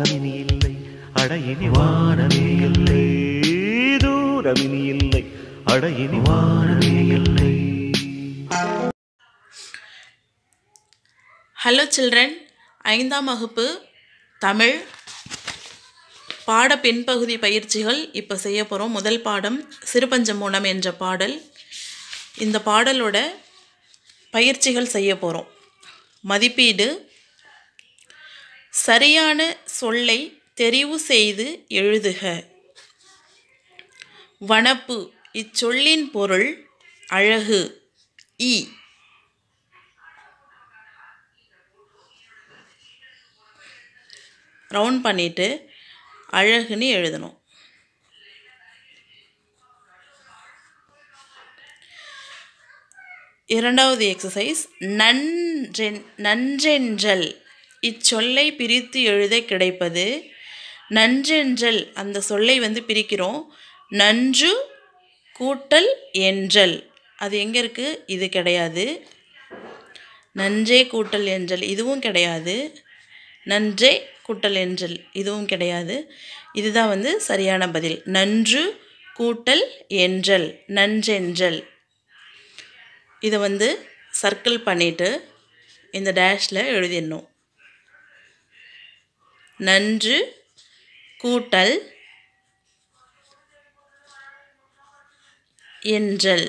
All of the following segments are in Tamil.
அகமினி இல்லை அடையினி வானமே இல்லை தூரமினி இல்லை அடையினி வானமே இல்லை ஹலோ சில்ட்ரன் ஐந்தாம் வகுப்பு தமிழ் பாட பின்பகுதி பயிற்சிகள் இப்போ செய்ய போகிறோம் முதல் பாடம் சிறுபஞ்சமூலம் என்ற பாடல் இந்த பாடலோட பயிற்சிகள் செய்ய போகிறோம் மதிப்பீடு சரியான சொல்லை தெரிவு செய்து எழுதுக வனப்பு இச்சொல்லின் பொருள் அழகு இ ரவுண்ட் பண்ணிவிட்டு அழகுன்னு எழுதணும் இரண்டாவது எக்ஸசைஸ் நன்றென் நன்றென்றல் இச்சொல்லை பிரித்து எழுத கிடைப்பது நன்றென்றல் அந்த சொல்லை வந்து பிரிக்கிறோம் நன்று கூட்டல் என்றல் அது எங்கே இருக்குது இது கிடையாது நன்றே கூட்டல் என்றல் இதுவும் கிடையாது நன்றே கூட்டல் என்றல் இதுவும் கிடையாது இதுதான் வந்து சரியான பதில் நன்று கூட்டல் என்றல் நன்றென்றல் இதை வந்து சர்க்கிள் பண்ணிவிட்டு இந்த டேஷில் எழுதிடணும் நன்று கூட்டல் என்றல்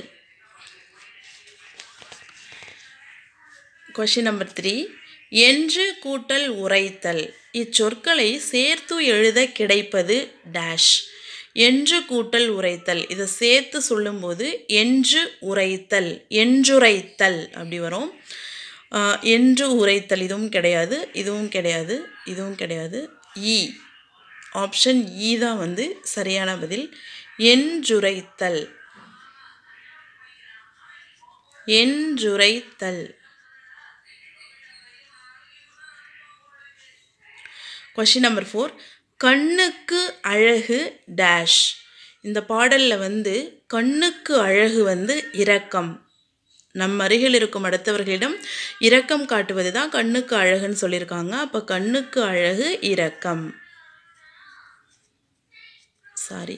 கொஷின் நம்பர் த்ரீ என்று கூட்டல் உரைத்தல் இச்சொற்களை சேர்த்து எழுத கிடைப்பது டேஷ் என்று கூட்டல் உரைத்தல் இதை சேர்த்து சொல்லும்போது என்று உரைத்தல் என்றுரைத்தல் அப்படி வரும் என்று உரைத்தல் இதுவும் கிடையாது இதுவும் கிடையாது இதுவும் கிடையாது இ ஆப்ஷன் இ தான் வந்து சரியான பதில் என்றுரைத்தல் என்றுரைத்தல் கொஷின் நம்பர் ஃபோர் கண்ணுக்கு அழகு டேஷ் இந்த பாடலில் வந்து கண்ணுக்கு அழகு வந்து இரக்கம் நம் அருகில் இருக்கும் அடுத்தவர்களிடம் இரக்கம் காட்டுவது தான் கண்ணுக்கு அழகுன்னு சொல்லியிருக்காங்க அப்போ கண்ணுக்கு அழகு இரக்கம் சாரி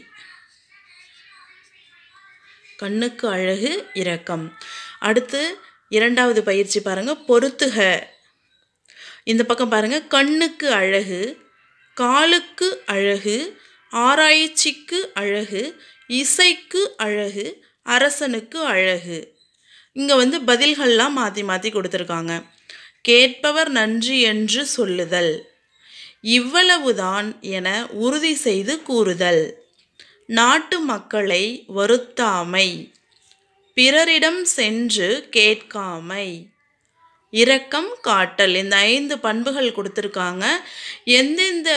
கண்ணுக்கு அழகு இரக்கம் அடுத்து இரண்டாவது பயிற்சி பாருங்கள் பொருத்துக இந்த பக்கம் பாருங்கள் கண்ணுக்கு அழகு காலுக்கு அழகு ஆராய்ச்சிக்கு அழகு இசைக்கு அழகு அரசனுக்கு அழகு இங்கே வந்து பதில்கள்லாம் மாற்றி மாற்றி கொடுத்துருக்காங்க கேட்பவர் நன்றி என்று சொல்லுதல் இவ்வளவுதான் என உறுதி செய்து கூறுதல் நாட்டு மக்களை வருத்தாமை பிறரிடம் சென்று கேட்காமை இரக்கம் காட்டல் இந்த ஐந்து பண்புகள் கொடுத்துருக்காங்க எந்தெந்த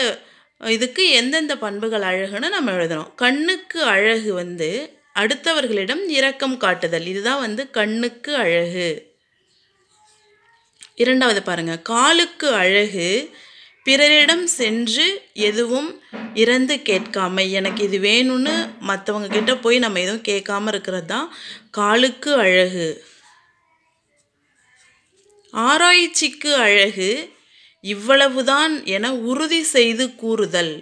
இதுக்கு எந்தெந்த பண்புகள் அழகுன்னு நம்ம எழுதணும் கண்ணுக்கு அழகு வந்து அடுத்தவர்களிடம் இரக்கம் காட்டுதல் இதுதான் வந்து கண்ணுக்கு அழகு இரண்டாவது பாருங்க காலுக்கு அழகு பிறரிடம் சென்று எதுவும் இறந்து கேட்காம எனக்கு இது வேணும்னு மற்றவங்க கிட்ட போய் நம்ம எதுவும் கேட்காம இருக்கிறது தான் காலுக்கு அழகு ஆராய்ச்சிக்கு அழகு இவ்வளவுதான் என உறுதி செய்து கூறுதல்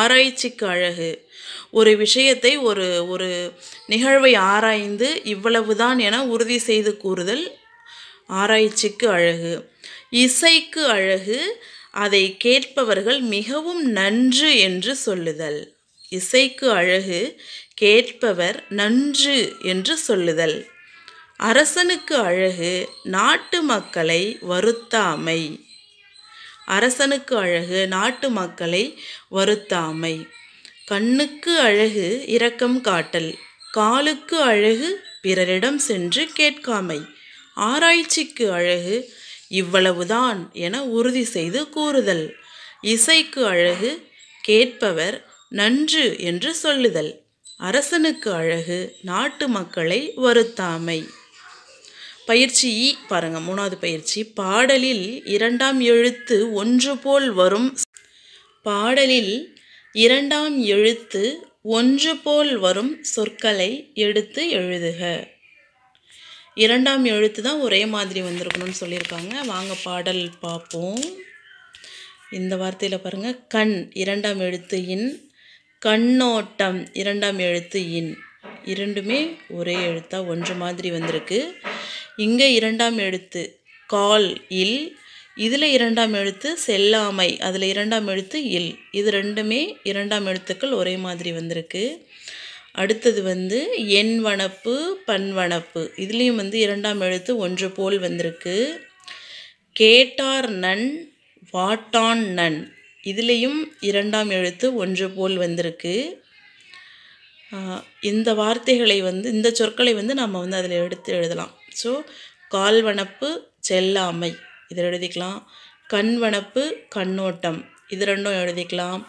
ஆராய்ச்சிக்கு அழகு ஒரு விஷயத்தை ஒரு ஒரு நிகழ்வை ஆராய்ந்து இவ்வளவுதான் என உறுதி செய்து கூறுதல் ஆராய்ச்சிக்கு அழகு இசைக்கு அழகு அதை கேட்பவர்கள் மிகவும் நன்று என்று சொல்லுதல் இசைக்கு அழகு கேட்பவர் நன்று என்று சொல்லுதல் அரசனுக்கு அழகு நாட்டு மக்களை வருத்தாமை அரசனுக்கு அழகு நாட்டு மக்களை வருத்தாமை கண்ணுக்கு அழகு இரக்கம் காட்டல் காலுக்கு அழகு பிறரிடம் சென்று கேட்காமை ஆராய்ச்சிக்கு அழகு இவ்வளவுதான் என உறுதி செய்து கூறுதல் இசைக்கு அழகு கேட்பவர் நன்று என்று சொல்லுதல் அரசனுக்கு அழகு நாட்டு மக்களை வருத்தாமை பயிற்சி பாருங்க பாருங்கள் மூணாவது பயிற்சி பாடலில் இரண்டாம் எழுத்து ஒன்று போல் வரும் பாடலில் இரண்டாம் எழுத்து ஒன்று போல் வரும் சொற்களை எடுத்து எழுதுக இரண்டாம் எழுத்து தான் ஒரே மாதிரி வந்திருக்கணும்னு சொல்லியிருக்காங்க வாங்க பாடல் பார்ப்போம் இந்த வார்த்தையில் பாருங்கள் கண் இரண்டாம் எழுத்து இன் கண்ணோட்டம் இரண்டாம் எழுத்து இன் இரண்டுமே ஒரே எழுத்தாக ஒன்று மாதிரி வந்திருக்கு இங்கே இரண்டாம் எழுத்து கால் இல் இதில் இரண்டாம் எழுத்து செல்லாமை அதில் இரண்டாம் எழுத்து இல் இது ரெண்டுமே இரண்டாம் எழுத்துக்கள் ஒரே மாதிரி வந்திருக்கு அடுத்தது வந்து எண் வனப்பு வனப்பு இதுலேயும் வந்து இரண்டாம் எழுத்து ஒன்று போல் வந்திருக்கு கேட்டார் நன் வாட்டான் நன் இதுலேயும் இரண்டாம் எழுத்து ஒன்று போல் வந்திருக்கு இந்த வார்த்தைகளை வந்து இந்த சொற்களை வந்து நம்ம வந்து அதில் எடுத்து எழுதலாம் ஸோ கால்வனப்பு செல்லாமை இதில் எழுதிக்கலாம் கண்வனப்பு கண்ணோட்டம் இது ரெண்டும் எழுதிக்கலாம்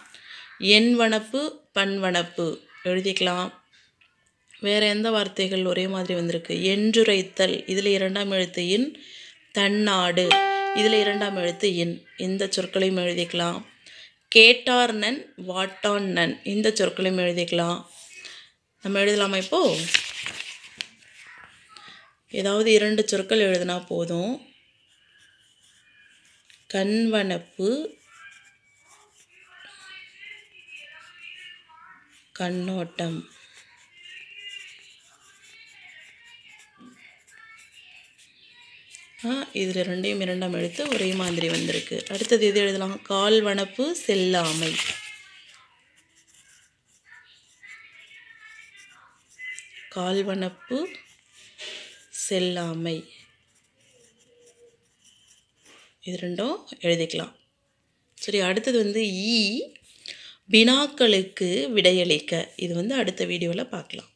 எண் வனப்பு பண்வனப்பு எழுதிக்கலாம் வேறு எந்த வார்த்தைகள் ஒரே மாதிரி வந்திருக்கு என்றுரைத்தல் இதில் இரண்டாம் எழுத்து இன் தன்னாடு இதில் இரண்டாம் எழுத்து இன் இந்த சொற்களையும் எழுதிக்கலாம் கேட்டார் நன் வாட்டான் நன் இந்த சொற்களையும் எழுதிக்கலாம் நம்ம எழுதலாமா இப்போது ஏதாவது இரண்டு சொற்கள் எழுதினா போதும் கண்வனப்பு கண்ணோட்டம் இதில் ரெண்டையும் இரண்டாம் எழுத்து ஒரே மாதிரி வந்திருக்கு அடுத்தது எது எழுதலாம் கால்வனப்பு செல்லாமை கால்வனப்பு செல்லாமை இது ரெண்டும் எழுதிக்கலாம் சரி அடுத்தது வந்து ஈ வினாக்களுக்கு விடையளிக்க இது வந்து அடுத்த வீடியோவில் பார்க்கலாம்